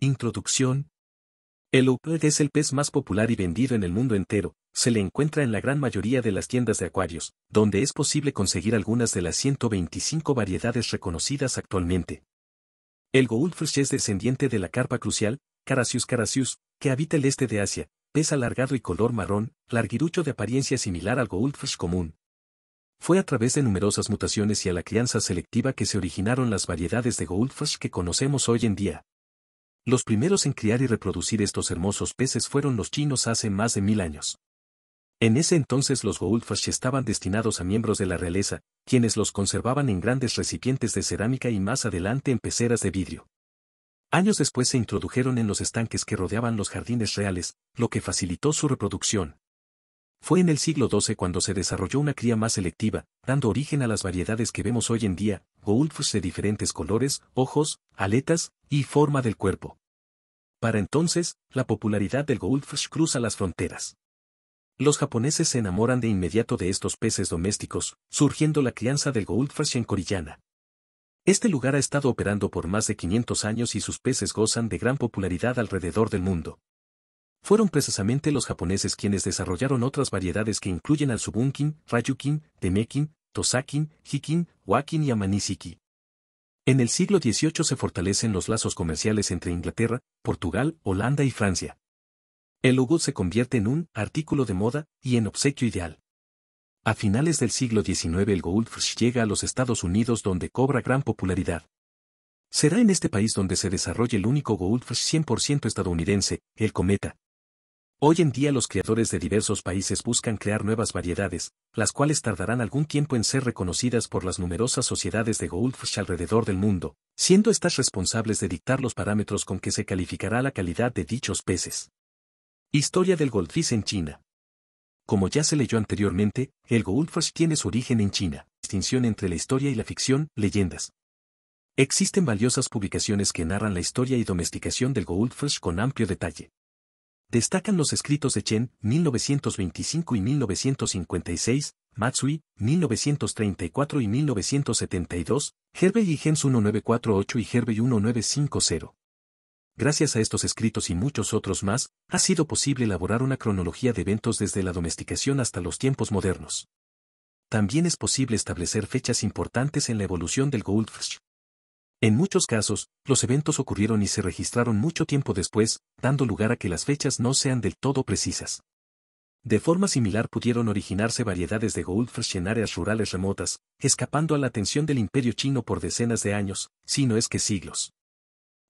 Introducción. El goldfish es el pez más popular y vendido en el mundo entero, se le encuentra en la gran mayoría de las tiendas de acuarios, donde es posible conseguir algunas de las 125 variedades reconocidas actualmente. El goldfish es descendiente de la carpa crucial, Carassius carassius, que habita el este de Asia, pez alargado y color marrón, larguirucho de apariencia similar al goldfish común. Fue a través de numerosas mutaciones y a la crianza selectiva que se originaron las variedades de goldfish que conocemos hoy en día. Los primeros en criar y reproducir estos hermosos peces fueron los chinos hace más de mil años. En ese entonces los goldfish estaban destinados a miembros de la realeza, quienes los conservaban en grandes recipientes de cerámica y más adelante en peceras de vidrio. Años después se introdujeron en los estanques que rodeaban los jardines reales, lo que facilitó su reproducción. Fue en el siglo XII cuando se desarrolló una cría más selectiva, dando origen a las variedades que vemos hoy en día, goldfish de diferentes colores, ojos, aletas y forma del cuerpo. Para entonces, la popularidad del goldfish cruza las fronteras. Los japoneses se enamoran de inmediato de estos peces domésticos, surgiendo la crianza del goldfish en Corillana. Este lugar ha estado operando por más de 500 años y sus peces gozan de gran popularidad alrededor del mundo. Fueron precisamente los japoneses quienes desarrollaron otras variedades que incluyen al Subunkin, Rayukin, Temekin, Tosakin, Hikin, Wakin y Amanisiki. En el siglo XVIII se fortalecen los lazos comerciales entre Inglaterra, Portugal, Holanda y Francia. El Hugo se convierte en un artículo de moda y en obsequio ideal. A finales del siglo XIX el Goldfish llega a los Estados Unidos donde cobra gran popularidad. Será en este país donde se desarrolla el único Goldfish 100% estadounidense, el cometa, Hoy en día los creadores de diversos países buscan crear nuevas variedades, las cuales tardarán algún tiempo en ser reconocidas por las numerosas sociedades de goldfish alrededor del mundo, siendo estas responsables de dictar los parámetros con que se calificará la calidad de dichos peces. Historia del goldfish en China. Como ya se leyó anteriormente, el goldfish tiene su origen en China, distinción entre la historia y la ficción, leyendas. Existen valiosas publicaciones que narran la historia y domesticación del goldfish con amplio detalle. Destacan los escritos de Chen, 1925 y 1956, Matsui, 1934 y 1972, Herbey y Hens 1948 y Herbey 1950. Gracias a estos escritos y muchos otros más, ha sido posible elaborar una cronología de eventos desde la domesticación hasta los tiempos modernos. También es posible establecer fechas importantes en la evolución del Goldfish, en muchos casos, los eventos ocurrieron y se registraron mucho tiempo después, dando lugar a que las fechas no sean del todo precisas. De forma similar pudieron originarse variedades de goldfish en áreas rurales remotas, escapando a la atención del imperio chino por decenas de años, si no es que siglos.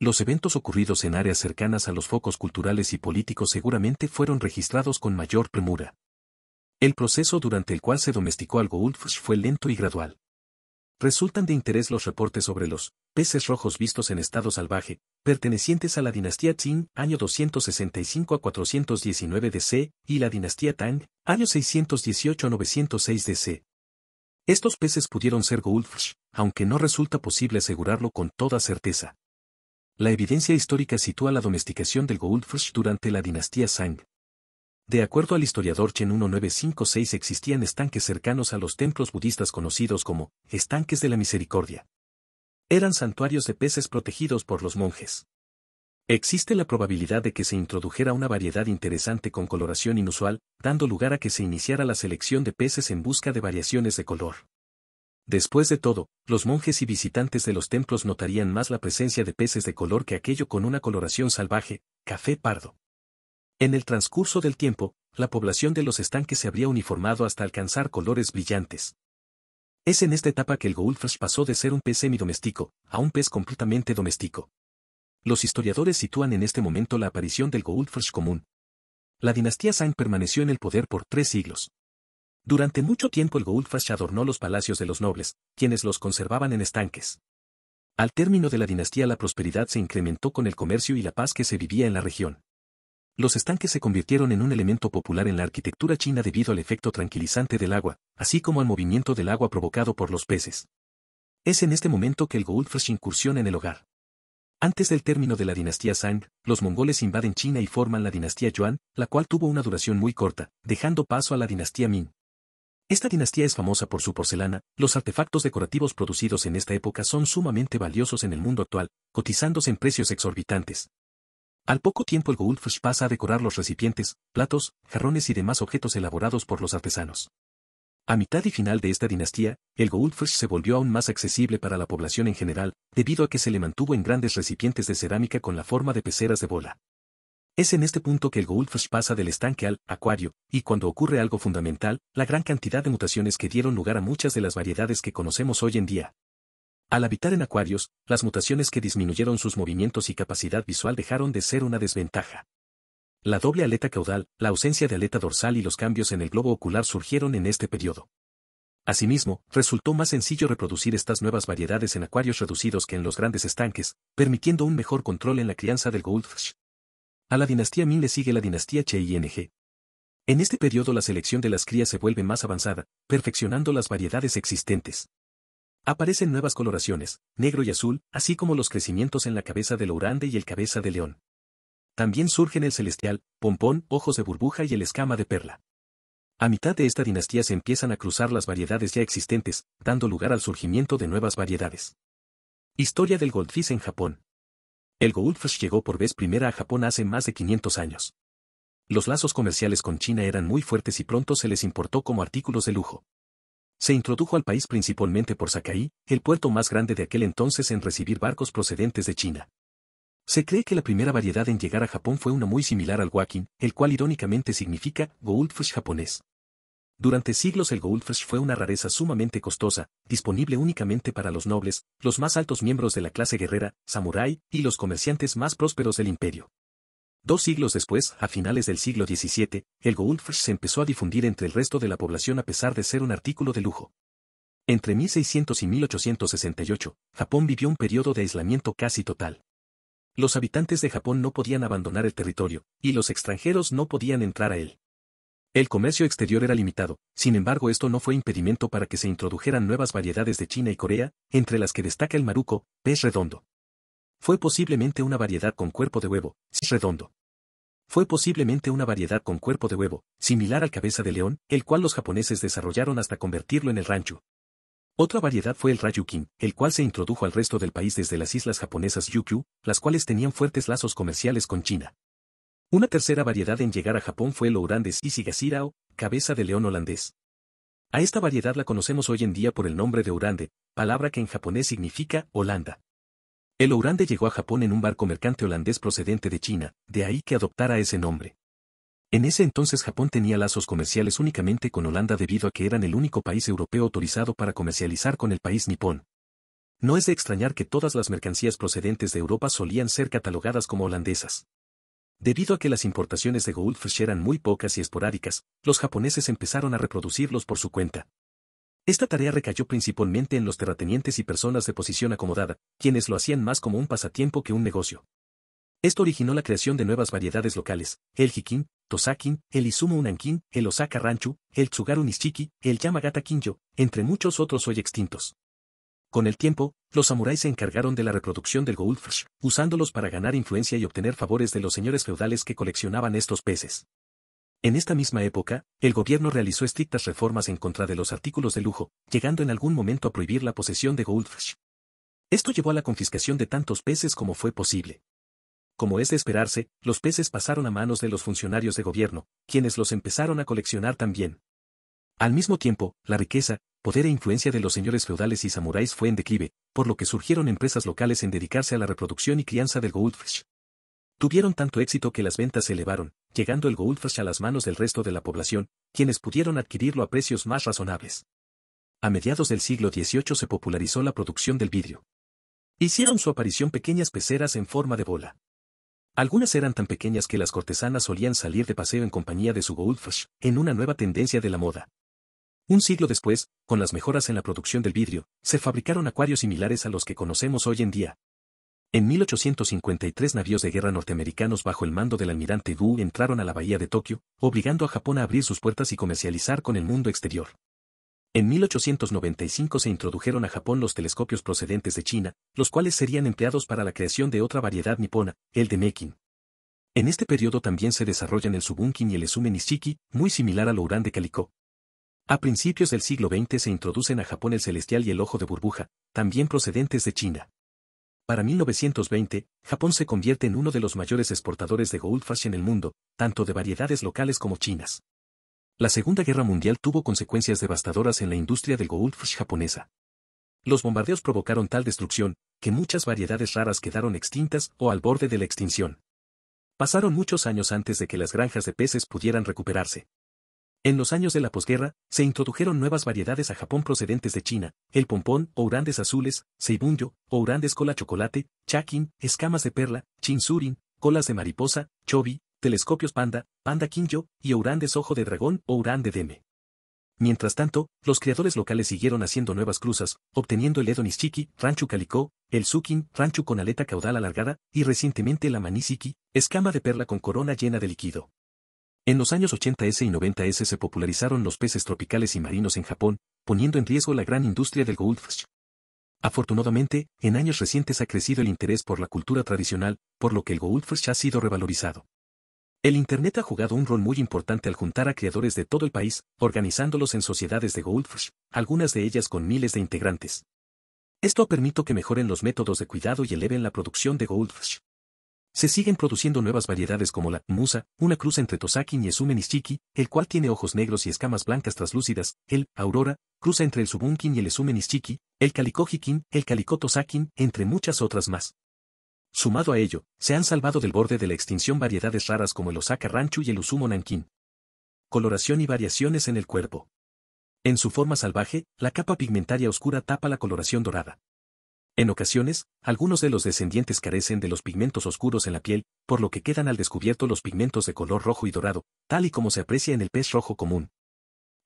Los eventos ocurridos en áreas cercanas a los focos culturales y políticos seguramente fueron registrados con mayor premura. El proceso durante el cual se domesticó al goldfish fue lento y gradual. Resultan de interés los reportes sobre los peces rojos vistos en estado salvaje, pertenecientes a la dinastía Qing, año 265 a 419 DC, y la dinastía Tang, año 618 a 906 DC. Estos peces pudieron ser goldfish, aunque no resulta posible asegurarlo con toda certeza. La evidencia histórica sitúa la domesticación del goldfish durante la dinastía Sang. De acuerdo al historiador Chen 1956 existían estanques cercanos a los templos budistas conocidos como estanques de la misericordia. Eran santuarios de peces protegidos por los monjes. Existe la probabilidad de que se introdujera una variedad interesante con coloración inusual, dando lugar a que se iniciara la selección de peces en busca de variaciones de color. Después de todo, los monjes y visitantes de los templos notarían más la presencia de peces de color que aquello con una coloración salvaje, café pardo. En el transcurso del tiempo, la población de los estanques se habría uniformado hasta alcanzar colores brillantes. Es en esta etapa que el goldfish pasó de ser un pez semidoméstico a un pez completamente doméstico. Los historiadores sitúan en este momento la aparición del goldfish común. La dinastía Sang permaneció en el poder por tres siglos. Durante mucho tiempo el goldfish adornó los palacios de los nobles, quienes los conservaban en estanques. Al término de la dinastía la prosperidad se incrementó con el comercio y la paz que se vivía en la región. Los estanques se convirtieron en un elemento popular en la arquitectura china debido al efecto tranquilizante del agua, así como al movimiento del agua provocado por los peces. Es en este momento que el goldfresh incursiona en el hogar. Antes del término de la dinastía Sang, los mongoles invaden China y forman la dinastía Yuan, la cual tuvo una duración muy corta, dejando paso a la dinastía Ming. Esta dinastía es famosa por su porcelana, los artefactos decorativos producidos en esta época son sumamente valiosos en el mundo actual, cotizándose en precios exorbitantes. Al poco tiempo el Goldfish pasa a decorar los recipientes, platos, jarrones y demás objetos elaborados por los artesanos. A mitad y final de esta dinastía, el Goldfish se volvió aún más accesible para la población en general, debido a que se le mantuvo en grandes recipientes de cerámica con la forma de peceras de bola. Es en este punto que el Goldfish pasa del estanque al acuario, y cuando ocurre algo fundamental, la gran cantidad de mutaciones que dieron lugar a muchas de las variedades que conocemos hoy en día. Al habitar en acuarios, las mutaciones que disminuyeron sus movimientos y capacidad visual dejaron de ser una desventaja. La doble aleta caudal, la ausencia de aleta dorsal y los cambios en el globo ocular surgieron en este periodo. Asimismo, resultó más sencillo reproducir estas nuevas variedades en acuarios reducidos que en los grandes estanques, permitiendo un mejor control en la crianza del goldfish. A la dinastía Ming le sigue la dinastía Ching. En este periodo la selección de las crías se vuelve más avanzada, perfeccionando las variedades existentes. Aparecen nuevas coloraciones, negro y azul, así como los crecimientos en la cabeza del ourande y el cabeza de león. También surgen el celestial, pompón, ojos de burbuja y el escama de perla. A mitad de esta dinastía se empiezan a cruzar las variedades ya existentes, dando lugar al surgimiento de nuevas variedades. Historia del goldfish en Japón. El goldfish llegó por vez primera a Japón hace más de 500 años. Los lazos comerciales con China eran muy fuertes y pronto se les importó como artículos de lujo se introdujo al país principalmente por Sakai, el puerto más grande de aquel entonces en recibir barcos procedentes de China. Se cree que la primera variedad en llegar a Japón fue una muy similar al wakin, el cual irónicamente significa goldfish japonés. Durante siglos el goldfish fue una rareza sumamente costosa, disponible únicamente para los nobles, los más altos miembros de la clase guerrera, samurái y los comerciantes más prósperos del imperio. Dos siglos después, a finales del siglo XVII, el goldfish se empezó a difundir entre el resto de la población a pesar de ser un artículo de lujo. Entre 1600 y 1868, Japón vivió un periodo de aislamiento casi total. Los habitantes de Japón no podían abandonar el territorio, y los extranjeros no podían entrar a él. El comercio exterior era limitado, sin embargo esto no fue impedimento para que se introdujeran nuevas variedades de China y Corea, entre las que destaca el maruco, pez redondo. Fue posiblemente una variedad con cuerpo de huevo, redondo. Fue posiblemente una variedad con cuerpo de huevo, similar al cabeza de león, el cual los japoneses desarrollaron hasta convertirlo en el rancho. Otra variedad fue el Rayukin, el cual se introdujo al resto del país desde las islas japonesas Yukyu, las cuales tenían fuertes lazos comerciales con China. Una tercera variedad en llegar a Japón fue el Ourandes y cabeza de león holandés. A esta variedad la conocemos hoy en día por el nombre de Urande, palabra que en japonés significa Holanda. El Ourande llegó a Japón en un barco mercante holandés procedente de China, de ahí que adoptara ese nombre. En ese entonces Japón tenía lazos comerciales únicamente con Holanda debido a que eran el único país europeo autorizado para comercializar con el país nipón. No es de extrañar que todas las mercancías procedentes de Europa solían ser catalogadas como holandesas. Debido a que las importaciones de goldfish eran muy pocas y esporádicas, los japoneses empezaron a reproducirlos por su cuenta, esta tarea recayó principalmente en los terratenientes y personas de posición acomodada, quienes lo hacían más como un pasatiempo que un negocio. Esto originó la creación de nuevas variedades locales, el jikin, tosakin, el izumo unankin, el osaka ranchu, el tsugaru nishiki, el yamagata kinjo, entre muchos otros hoy extintos. Con el tiempo, los samuráis se encargaron de la reproducción del goldfish, usándolos para ganar influencia y obtener favores de los señores feudales que coleccionaban estos peces. En esta misma época, el gobierno realizó estrictas reformas en contra de los artículos de lujo, llegando en algún momento a prohibir la posesión de goldfish. Esto llevó a la confiscación de tantos peces como fue posible. Como es de esperarse, los peces pasaron a manos de los funcionarios de gobierno, quienes los empezaron a coleccionar también. Al mismo tiempo, la riqueza, poder e influencia de los señores feudales y samuráis fue en declive, por lo que surgieron empresas locales en dedicarse a la reproducción y crianza del goldfish. Tuvieron tanto éxito que las ventas se elevaron, llegando el Goldfish a las manos del resto de la población, quienes pudieron adquirirlo a precios más razonables. A mediados del siglo XVIII se popularizó la producción del vidrio. Hicieron su aparición pequeñas peceras en forma de bola. Algunas eran tan pequeñas que las cortesanas solían salir de paseo en compañía de su goldfish, en una nueva tendencia de la moda. Un siglo después, con las mejoras en la producción del vidrio, se fabricaron acuarios similares a los que conocemos hoy en día, en 1853 navíos de guerra norteamericanos bajo el mando del almirante Wu entraron a la bahía de Tokio, obligando a Japón a abrir sus puertas y comercializar con el mundo exterior. En 1895 se introdujeron a Japón los telescopios procedentes de China, los cuales serían empleados para la creación de otra variedad nipona, el de Mekin. En este periodo también se desarrollan el Subunkin y el Esumen Nishiki, muy similar al Ouran de Calico. A principios del siglo XX se introducen a Japón el celestial y el ojo de burbuja, también procedentes de China. Para 1920, Japón se convierte en uno de los mayores exportadores de goldfish en el mundo, tanto de variedades locales como chinas. La Segunda Guerra Mundial tuvo consecuencias devastadoras en la industria del goldfish japonesa. Los bombardeos provocaron tal destrucción, que muchas variedades raras quedaron extintas o al borde de la extinción. Pasaron muchos años antes de que las granjas de peces pudieran recuperarse. En los años de la posguerra, se introdujeron nuevas variedades a Japón procedentes de China, el pompón, ourandes azules, seibunyo, ourandes cola chocolate, chakin, escamas de perla, chinsurin, colas de mariposa, chobi, telescopios panda, panda kinjo, y ourandes ojo de dragón, de deme. Mientras tanto, los creadores locales siguieron haciendo nuevas cruzas, obteniendo el Edo Ranchu calico, el Sukin, Ranchu con aleta caudal alargada, y recientemente la Manisiki, escama de perla con corona llena de líquido. En los años 80S y 90S se popularizaron los peces tropicales y marinos en Japón, poniendo en riesgo la gran industria del goldfish. Afortunadamente, en años recientes ha crecido el interés por la cultura tradicional, por lo que el goldfish ha sido revalorizado. El Internet ha jugado un rol muy importante al juntar a creadores de todo el país, organizándolos en sociedades de goldfish, algunas de ellas con miles de integrantes. Esto ha permitido que mejoren los métodos de cuidado y eleven la producción de goldfish. Se siguen produciendo nuevas variedades como la Musa, una cruz entre Tosakin y Esume el cual tiene ojos negros y escamas blancas traslúcidas, el Aurora, cruza entre el Subunkin y el Esume el Calicojikin, el Kalikotosakin, entre muchas otras más. Sumado a ello, se han salvado del borde de la extinción variedades raras como el Osaka Ranchu y el Usumo Coloración y variaciones en el cuerpo. En su forma salvaje, la capa pigmentaria oscura tapa la coloración dorada. En ocasiones, algunos de los descendientes carecen de los pigmentos oscuros en la piel, por lo que quedan al descubierto los pigmentos de color rojo y dorado, tal y como se aprecia en el pez rojo común.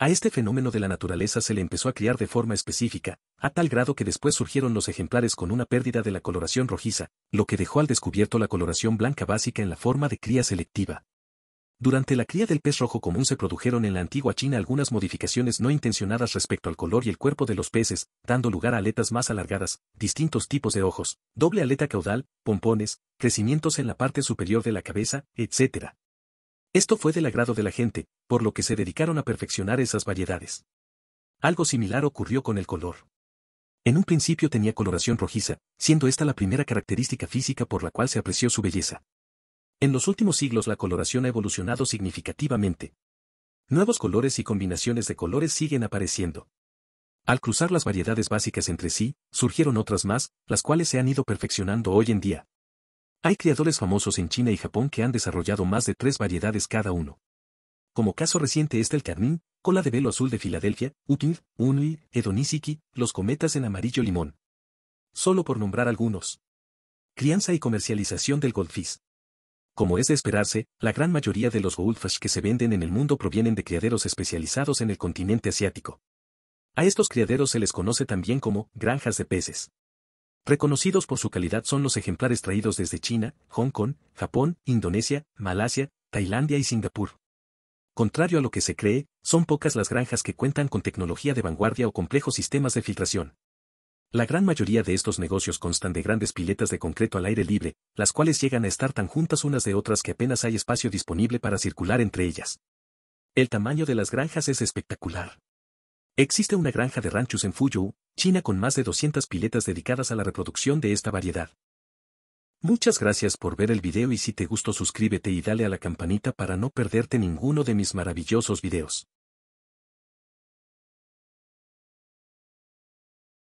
A este fenómeno de la naturaleza se le empezó a criar de forma específica, a tal grado que después surgieron los ejemplares con una pérdida de la coloración rojiza, lo que dejó al descubierto la coloración blanca básica en la forma de cría selectiva. Durante la cría del pez rojo común se produjeron en la antigua China algunas modificaciones no intencionadas respecto al color y el cuerpo de los peces, dando lugar a aletas más alargadas, distintos tipos de ojos, doble aleta caudal, pompones, crecimientos en la parte superior de la cabeza, etc. Esto fue del agrado de la gente, por lo que se dedicaron a perfeccionar esas variedades. Algo similar ocurrió con el color. En un principio tenía coloración rojiza, siendo esta la primera característica física por la cual se apreció su belleza. En los últimos siglos la coloración ha evolucionado significativamente. Nuevos colores y combinaciones de colores siguen apareciendo. Al cruzar las variedades básicas entre sí, surgieron otras más, las cuales se han ido perfeccionando hoy en día. Hay criadores famosos en China y Japón que han desarrollado más de tres variedades cada uno. Como caso reciente está el carmín, cola de velo azul de Filadelfia, Util, Unui, Edonisiki, los cometas en amarillo limón. Solo por nombrar algunos. Crianza y comercialización del goldfish. Como es de esperarse, la gran mayoría de los goldfish que se venden en el mundo provienen de criaderos especializados en el continente asiático. A estos criaderos se les conoce también como granjas de peces. Reconocidos por su calidad son los ejemplares traídos desde China, Hong Kong, Japón, Indonesia, Malasia, Tailandia y Singapur. Contrario a lo que se cree, son pocas las granjas que cuentan con tecnología de vanguardia o complejos sistemas de filtración. La gran mayoría de estos negocios constan de grandes piletas de concreto al aire libre, las cuales llegan a estar tan juntas unas de otras que apenas hay espacio disponible para circular entre ellas. El tamaño de las granjas es espectacular. Existe una granja de ranchos en Fuzhou, China con más de 200 piletas dedicadas a la reproducción de esta variedad. Muchas gracias por ver el video y si te gustó suscríbete y dale a la campanita para no perderte ninguno de mis maravillosos videos.